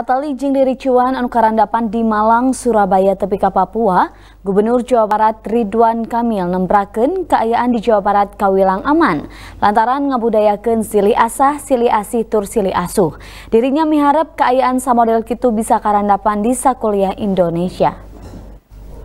Patali jing dari Cuan anu karandapan di Malang, Surabaya, Tepika Papua, Gubernur Jawa Barat Ridwan Kamil nembraken keayaan di Jawa Barat kawilang aman, lantaran ngebudayakan silih asah, silih asih, tur silih asuh. Dirinya miharap keayaan samodel kitu bisa karandapan di sakuliah Indonesia.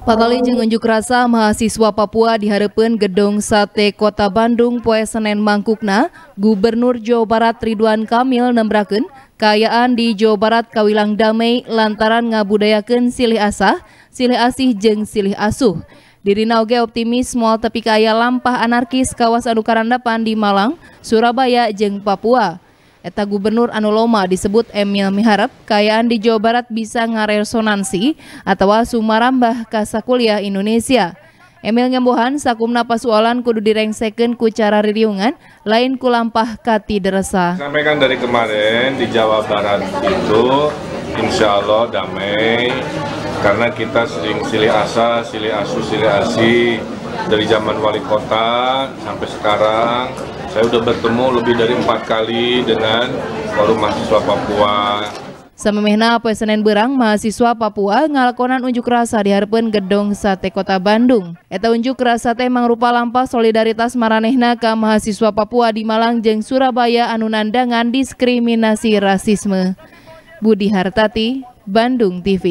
Patali jeung unjuk rasa mahasiswa Papua diharapkan gedung sate kota Bandung poe Senen Mangkukna, Gubernur Jawa Barat Ridwan Kamil nembraken kayaan di Jawa Barat kawilang damai lantaran ngabudayakan silih asah, silih asih jeng silih asuh. Dirina oge optimis moal tepi kaya lampah anarkis kawasan Ukarandapan di Malang, Surabaya jeng Papua. Eta Gubernur Anuloma disebut Emil Miharap, kayaan di Jawa Barat bisa ngaresonansi atau sumarambah ka Indonesia. Emil Ngembohan sakumna pasualan kudu direngsekeun ku cara ririungan lain kulampah kati deresa. Sampaikan dari kemarin di Jawa Barat itu insya Allah damai karena kita sering silih asa, silih asu, silih asi dari zaman wali kota sampai sekarang saya sudah bertemu lebih dari empat kali dengan forum mahasiswa Papua. Sama apa Senin berang mahasiswa Papua ngalakonan unjuk rasa di harapan gedung sate kota Bandung. Eta unjuk rasa teh mangrupa lampa solidaritas maranehna ke mahasiswa Papua di Malang jeng Surabaya anu nandangan diskriminasi rasisme. Budi Hartati, Bandung TV.